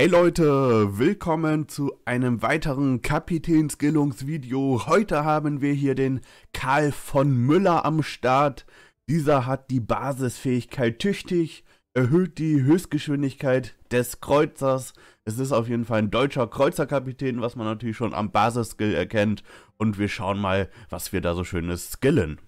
Hey Leute, willkommen zu einem weiteren Kapitänsgillungsvideo. Heute haben wir hier den Karl von Müller am Start. Dieser hat die Basisfähigkeit tüchtig, erhöht die Höchstgeschwindigkeit des Kreuzers. Es ist auf jeden Fall ein deutscher Kreuzerkapitän, was man natürlich schon am Basisskill erkennt. Und wir schauen mal, was wir da so schönes skillen.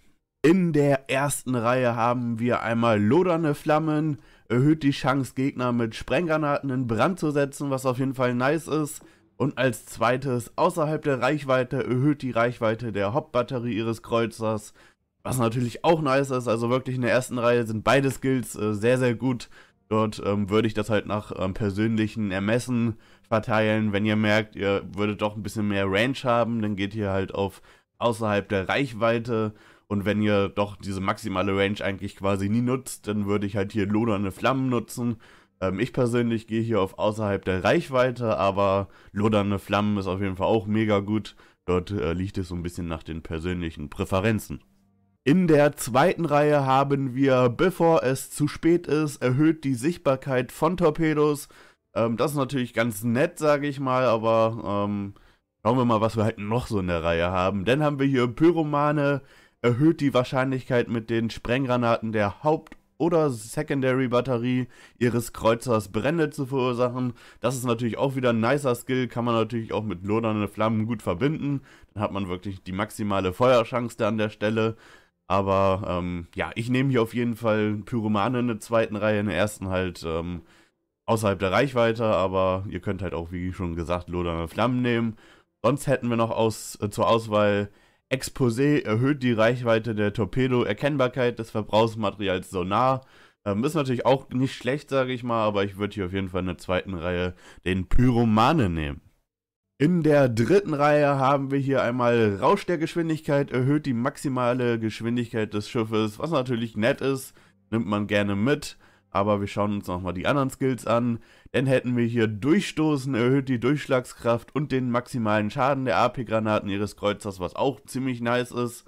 In der ersten Reihe haben wir einmal lodernde Flammen, erhöht die Chance Gegner mit Sprenggranaten in Brand zu setzen, was auf jeden Fall nice ist. Und als zweites, außerhalb der Reichweite erhöht die Reichweite der Hauptbatterie ihres Kreuzers, was natürlich auch nice ist. Also wirklich in der ersten Reihe sind beide Skills äh, sehr, sehr gut. Dort ähm, würde ich das halt nach ähm, persönlichen Ermessen verteilen. Wenn ihr merkt, ihr würdet doch ein bisschen mehr Range haben, dann geht ihr halt auf außerhalb der Reichweite und wenn ihr doch diese maximale Range eigentlich quasi nie nutzt, dann würde ich halt hier lodernde Flammen nutzen. Ähm, ich persönlich gehe hier auf außerhalb der Reichweite, aber lodernde Flammen ist auf jeden Fall auch mega gut. Dort äh, liegt es so ein bisschen nach den persönlichen Präferenzen. In der zweiten Reihe haben wir, bevor es zu spät ist, erhöht die Sichtbarkeit von Torpedos. Ähm, das ist natürlich ganz nett, sage ich mal, aber ähm, schauen wir mal, was wir halt noch so in der Reihe haben. Dann haben wir hier Pyromane, erhöht die Wahrscheinlichkeit mit den Sprenggranaten der Haupt- oder Secondary-Batterie ihres Kreuzers Brände zu verursachen. Das ist natürlich auch wieder ein nicer Skill, kann man natürlich auch mit lodernden Flammen gut verbinden. Dann hat man wirklich die maximale Feuerchance da an der Stelle. Aber ähm, ja, ich nehme hier auf jeden Fall Pyromane in der zweiten Reihe, in der ersten halt ähm, außerhalb der Reichweite, aber ihr könnt halt auch, wie schon gesagt, lodernde Flammen nehmen. Sonst hätten wir noch aus, äh, zur Auswahl Exposé erhöht die Reichweite der Torpedo, Erkennbarkeit des Verbrauchsmaterials Sonar. Ähm, ist natürlich auch nicht schlecht, sage ich mal, aber ich würde hier auf jeden Fall in der zweiten Reihe den Pyromane nehmen. In der dritten Reihe haben wir hier einmal Rausch der Geschwindigkeit, erhöht die maximale Geschwindigkeit des Schiffes, was natürlich nett ist, nimmt man gerne mit aber wir schauen uns nochmal die anderen Skills an. Dann hätten wir hier Durchstoßen, erhöht die Durchschlagskraft und den maximalen Schaden der AP-Granaten ihres Kreuzers, was auch ziemlich nice ist.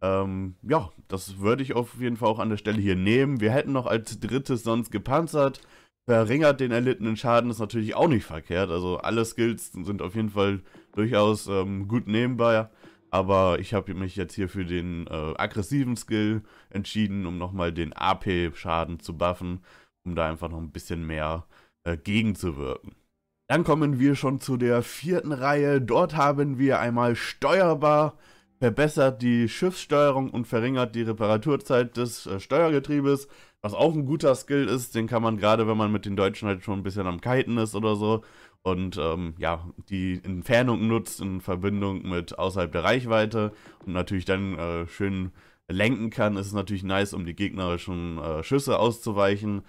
Ähm, ja, das würde ich auf jeden Fall auch an der Stelle hier nehmen. Wir hätten noch als drittes sonst gepanzert. Verringert den erlittenen Schaden ist natürlich auch nicht verkehrt. Also alle Skills sind auf jeden Fall durchaus ähm, gut nebenbei. Aber ich habe mich jetzt hier für den äh, aggressiven Skill entschieden, um nochmal den AP-Schaden zu buffen, um da einfach noch ein bisschen mehr äh, gegenzuwirken. Dann kommen wir schon zu der vierten Reihe. Dort haben wir einmal steuerbar verbessert die Schiffssteuerung und verringert die Reparaturzeit des äh, Steuergetriebes, was auch ein guter Skill ist. Den kann man gerade, wenn man mit den Deutschen halt schon ein bisschen am Kiten ist oder so, und ähm, ja, die Entfernung nutzt in Verbindung mit außerhalb der Reichweite und natürlich dann äh, schön lenken kann, ist es natürlich nice, um die gegnerischen äh, Schüsse auszuweichen.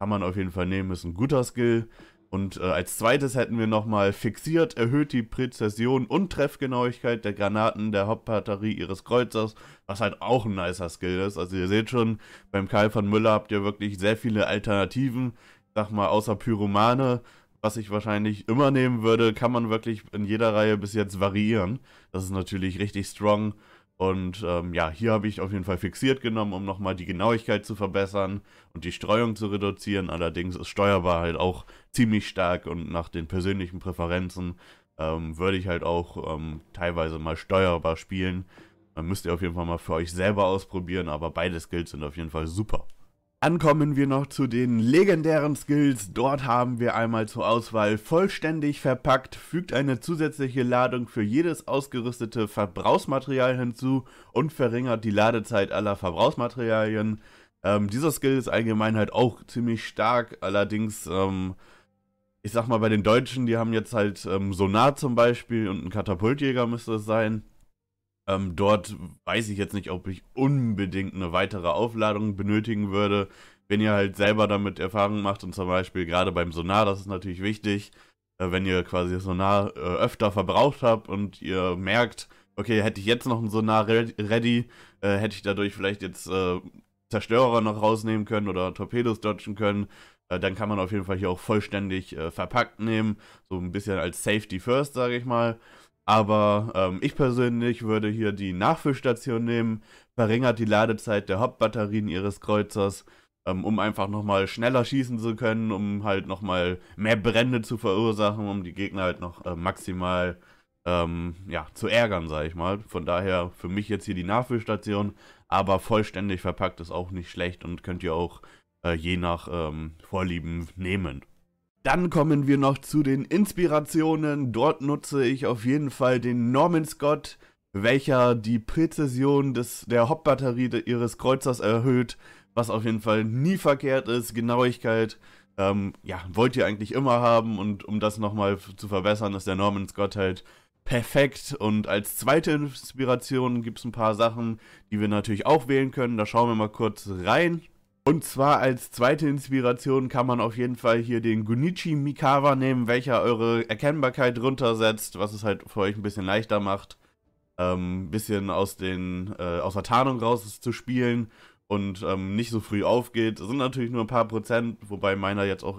Kann man auf jeden Fall nehmen, ist ein guter Skill. Und äh, als zweites hätten wir nochmal fixiert, erhöht die Präzision und Treffgenauigkeit der Granaten der Hauptbatterie ihres Kreuzers, was halt auch ein nicer Skill ist. Also ihr seht schon, beim Karl von Müller habt ihr wirklich sehr viele Alternativen. Ich sag mal, außer Pyromane was ich wahrscheinlich immer nehmen würde, kann man wirklich in jeder Reihe bis jetzt variieren. Das ist natürlich richtig strong. Und ähm, ja, hier habe ich auf jeden Fall fixiert genommen, um nochmal die Genauigkeit zu verbessern und die Streuung zu reduzieren. Allerdings ist steuerbar halt auch ziemlich stark und nach den persönlichen Präferenzen ähm, würde ich halt auch ähm, teilweise mal steuerbar spielen. Dann müsst ihr auf jeden Fall mal für euch selber ausprobieren, aber beide Skills sind auf jeden Fall super. Dann kommen wir noch zu den legendären Skills. Dort haben wir einmal zur Auswahl vollständig verpackt, fügt eine zusätzliche Ladung für jedes ausgerüstete Verbrauchsmaterial hinzu und verringert die Ladezeit aller Verbrauchsmaterialien. Ähm, dieser Skill ist allgemein halt auch ziemlich stark, allerdings, ähm, ich sag mal, bei den Deutschen, die haben jetzt halt ähm, Sonar zum Beispiel und ein Katapultjäger müsste es sein. Ähm, dort weiß ich jetzt nicht, ob ich unbedingt eine weitere Aufladung benötigen würde. Wenn ihr halt selber damit Erfahrung macht und zum Beispiel gerade beim Sonar, das ist natürlich wichtig, äh, wenn ihr quasi das Sonar äh, öfter verbraucht habt und ihr merkt, okay, hätte ich jetzt noch ein Sonar ready, äh, hätte ich dadurch vielleicht jetzt äh, Zerstörer noch rausnehmen können oder Torpedos dodgen können, äh, dann kann man auf jeden Fall hier auch vollständig äh, verpackt nehmen, so ein bisschen als Safety First, sage ich mal. Aber ähm, ich persönlich würde hier die Nachfüllstation nehmen, verringert die Ladezeit der Hauptbatterien ihres Kreuzers, ähm, um einfach nochmal schneller schießen zu können, um halt nochmal mehr Brände zu verursachen, um die Gegner halt noch äh, maximal ähm, ja, zu ärgern, sage ich mal. Von daher für mich jetzt hier die Nachfüllstation, aber vollständig verpackt ist auch nicht schlecht und könnt ihr auch äh, je nach ähm, Vorlieben nehmen. Dann kommen wir noch zu den Inspirationen. Dort nutze ich auf jeden Fall den Norman Scott, welcher die Präzision des, der Hauptbatterie ihres Kreuzers erhöht, was auf jeden Fall nie verkehrt ist. Genauigkeit, ähm, ja, wollt ihr eigentlich immer haben und um das nochmal zu verbessern, ist der Norman Scott halt perfekt. Und als zweite Inspiration gibt es ein paar Sachen, die wir natürlich auch wählen können. Da schauen wir mal kurz rein. Und zwar als zweite Inspiration kann man auf jeden Fall hier den Gunichi Mikawa nehmen, welcher eure Erkennbarkeit runtersetzt, was es halt für euch ein bisschen leichter macht, ein ähm, bisschen aus, den, äh, aus der Tarnung raus zu spielen und ähm, nicht so früh aufgeht. Das sind natürlich nur ein paar Prozent, wobei meiner jetzt auch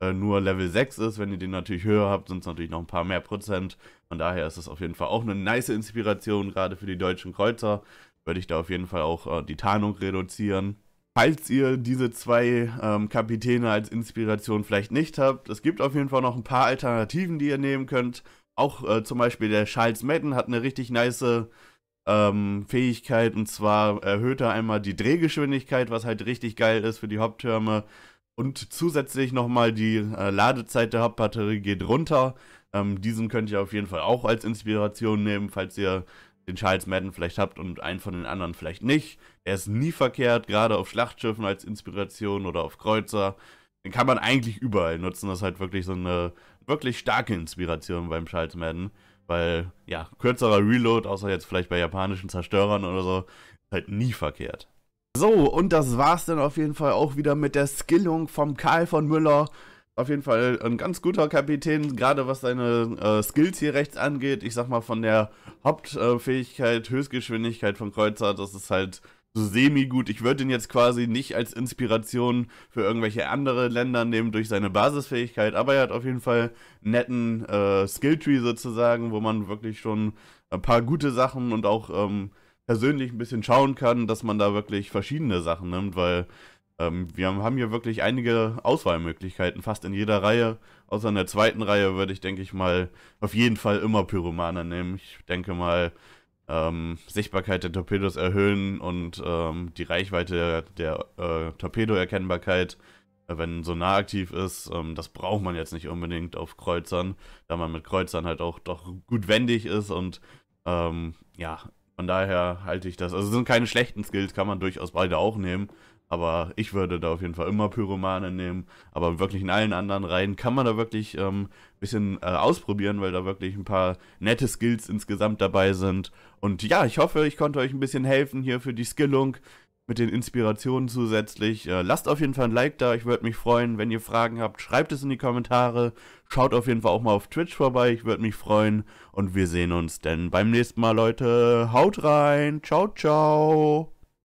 äh, nur Level 6 ist. Wenn ihr den natürlich höher habt, sind es natürlich noch ein paar mehr Prozent. Von daher ist das auf jeden Fall auch eine nice Inspiration, gerade für die deutschen Kreuzer. Würde ich da auf jeden Fall auch äh, die Tarnung reduzieren falls ihr diese zwei ähm, Kapitäne als Inspiration vielleicht nicht habt, es gibt auf jeden Fall noch ein paar Alternativen, die ihr nehmen könnt. Auch äh, zum Beispiel der Charles Madden hat eine richtig nice ähm, Fähigkeit und zwar erhöht er einmal die Drehgeschwindigkeit, was halt richtig geil ist für die Haupttürme. Und zusätzlich nochmal die äh, Ladezeit der Hauptbatterie geht runter. Ähm, diesen könnt ihr auf jeden Fall auch als Inspiration nehmen, falls ihr den Charles Madden vielleicht habt und einen von den anderen vielleicht nicht. Er ist nie verkehrt, gerade auf Schlachtschiffen als Inspiration oder auf Kreuzer. Den kann man eigentlich überall nutzen. Das ist halt wirklich so eine wirklich starke Inspiration beim Charles Madden. Weil, ja, kürzerer Reload, außer jetzt vielleicht bei japanischen Zerstörern oder so, ist halt nie verkehrt. So, und das war's dann auf jeden Fall auch wieder mit der Skillung vom Karl von Müller auf jeden Fall ein ganz guter Kapitän, gerade was seine äh, Skills hier rechts angeht. Ich sag mal, von der Hauptfähigkeit, Höchstgeschwindigkeit von Kreuzer, das ist halt so semi-gut. Ich würde ihn jetzt quasi nicht als Inspiration für irgendwelche andere Länder nehmen durch seine Basisfähigkeit, aber er hat auf jeden Fall einen netten äh, Skilltree sozusagen, wo man wirklich schon ein paar gute Sachen und auch ähm, persönlich ein bisschen schauen kann, dass man da wirklich verschiedene Sachen nimmt, weil ähm, wir haben hier wirklich einige Auswahlmöglichkeiten, fast in jeder Reihe. Außer in der zweiten Reihe würde ich, denke ich mal, auf jeden Fall immer Pyromaner nehmen. Ich denke mal, ähm, Sichtbarkeit der Torpedos erhöhen und ähm, die Reichweite der, der äh, Torpedoerkennbarkeit, äh, wenn nah aktiv ist, ähm, das braucht man jetzt nicht unbedingt auf Kreuzern, da man mit Kreuzern halt auch doch gut wendig ist und ähm, ja, von daher halte ich das. Also es sind keine schlechten Skills, kann man durchaus beide auch nehmen. Aber ich würde da auf jeden Fall immer Pyromane nehmen. Aber wirklich in allen anderen Reihen kann man da wirklich ein ähm, bisschen äh, ausprobieren, weil da wirklich ein paar nette Skills insgesamt dabei sind. Und ja, ich hoffe, ich konnte euch ein bisschen helfen hier für die Skillung mit den Inspirationen zusätzlich. Äh, lasst auf jeden Fall ein Like da, ich würde mich freuen. Wenn ihr Fragen habt, schreibt es in die Kommentare. Schaut auf jeden Fall auch mal auf Twitch vorbei, ich würde mich freuen. Und wir sehen uns dann beim nächsten Mal, Leute. Haut rein, ciao, ciao.